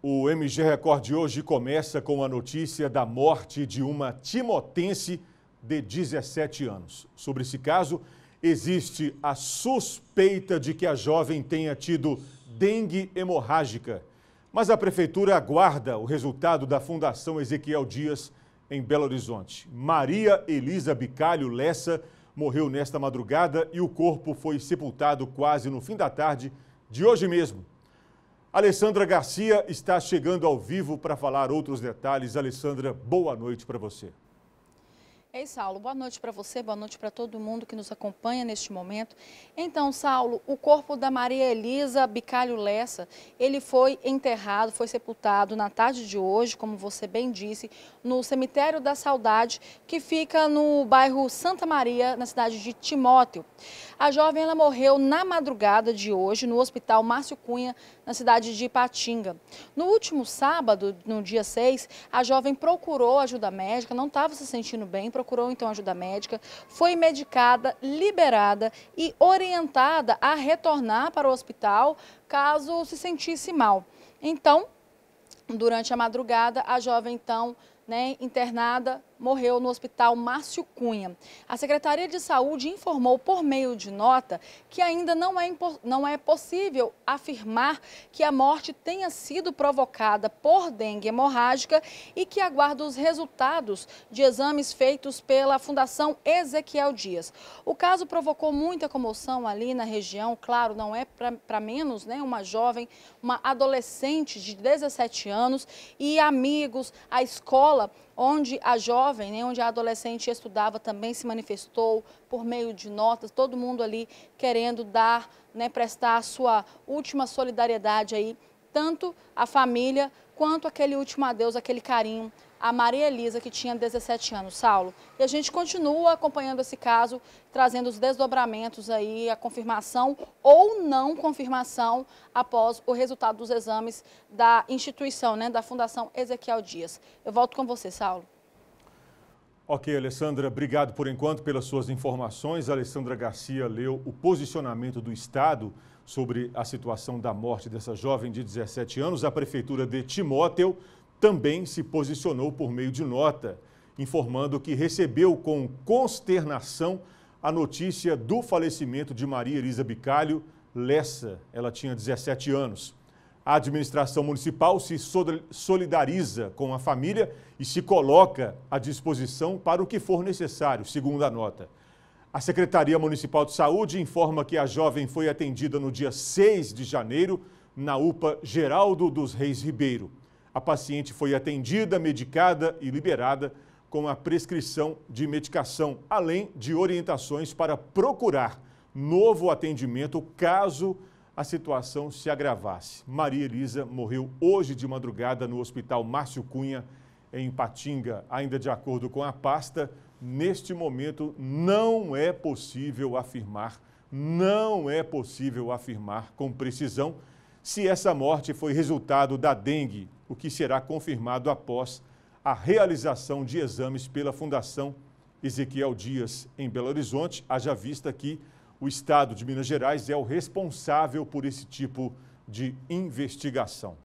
O MG Record de hoje começa com a notícia da morte de uma timotense de 17 anos. Sobre esse caso, existe a suspeita de que a jovem tenha tido dengue hemorrágica. Mas a prefeitura aguarda o resultado da Fundação Ezequiel Dias em Belo Horizonte. Maria Elisa Bicalho Lessa morreu nesta madrugada e o corpo foi sepultado quase no fim da tarde de hoje mesmo Alessandra Garcia está chegando ao vivo para falar outros detalhes. Alessandra, boa noite para você. Ei, Saulo, boa noite para você, boa noite para todo mundo que nos acompanha neste momento. Então, Saulo, o corpo da Maria Elisa Bicalho Lessa, ele foi enterrado, foi sepultado na tarde de hoje, como você bem disse, no cemitério da Saudade, que fica no bairro Santa Maria, na cidade de Timóteo. A jovem ela morreu na madrugada de hoje no Hospital Márcio Cunha, na cidade de Ipatinga. No último sábado, no dia 6, a jovem procurou ajuda médica, não estava se sentindo bem, procurou procurou então ajuda médica, foi medicada, liberada e orientada a retornar para o hospital caso se sentisse mal. Então, durante a madrugada, a jovem então né, internada, morreu no Hospital Márcio Cunha. A Secretaria de Saúde informou por meio de nota que ainda não é, não é possível afirmar que a morte tenha sido provocada por dengue hemorrágica e que aguarda os resultados de exames feitos pela Fundação Ezequiel Dias. O caso provocou muita comoção ali na região, claro, não é para menos, né? Uma jovem, uma adolescente de 17 anos e amigos, a escola escola onde a jovem, né, onde a adolescente estudava também se manifestou por meio de notas, todo mundo ali querendo dar, né, prestar a sua última solidariedade aí tanto a família quanto aquele último adeus, aquele carinho a Maria Elisa, que tinha 17 anos, Saulo. E a gente continua acompanhando esse caso, trazendo os desdobramentos aí, a confirmação ou não confirmação após o resultado dos exames da instituição, né, da Fundação Ezequiel Dias. Eu volto com você, Saulo. Ok, Alessandra, obrigado por enquanto pelas suas informações. A Alessandra Garcia leu o posicionamento do Estado sobre a situação da morte dessa jovem de 17 anos. A Prefeitura de Timóteo também se posicionou por meio de nota, informando que recebeu com consternação a notícia do falecimento de Maria Elisa Bicalho Lessa. Ela tinha 17 anos. A administração municipal se solidariza com a família e se coloca à disposição para o que for necessário, segundo a nota. A Secretaria Municipal de Saúde informa que a jovem foi atendida no dia 6 de janeiro na UPA Geraldo dos Reis Ribeiro. A paciente foi atendida, medicada e liberada com a prescrição de medicação, além de orientações para procurar novo atendimento caso a situação se agravasse. Maria Elisa morreu hoje de madrugada no Hospital Márcio Cunha, em Patinga. Ainda de acordo com a pasta, neste momento não é possível afirmar, não é possível afirmar com precisão se essa morte foi resultado da dengue, o que será confirmado após a realização de exames pela Fundação Ezequiel Dias em Belo Horizonte, haja vista que o Estado de Minas Gerais é o responsável por esse tipo de investigação.